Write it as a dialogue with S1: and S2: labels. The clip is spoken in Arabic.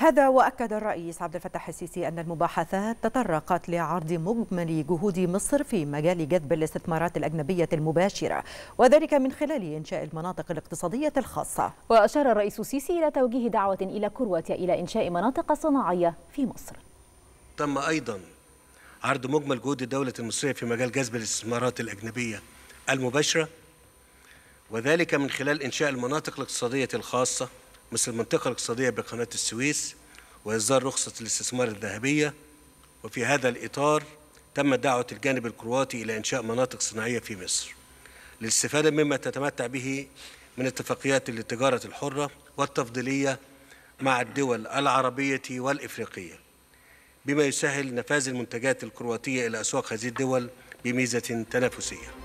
S1: هذا وأكد الرئيس عبد الفتاح السيسي أن المباحثات تطرقت لعرض مجمل جهود مصر في مجال جذب الاستثمارات الأجنبية المباشرة وذلك
S2: من خلال إنشاء المناطق الاقتصادية الخاصة وأشار الرئيس السيسي إلى توجيه دعوة إلى كرواتيا إلى إنشاء مناطق صناعية في مصر
S3: تم أيضا عرض مجمل جهود الدولة المصرية في مجال جذب الاستثمارات الأجنبية المباشرة وذلك من خلال إنشاء المناطق الاقتصادية الخاصة مثل المنطقة الاقتصادية بقناة السويس وإصدار رخصة الاستثمار الذهبية وفي هذا الإطار تم دعوة الجانب الكرواتي إلى إنشاء مناطق صناعية في مصر للاستفادة مما تتمتع به من اتفاقيات التجارة الحرة والتفضيلية مع الدول العربية والإفريقية بما يسهل نفاذ المنتجات الكرواتية إلى أسواق هذه الدول بميزة تنافسية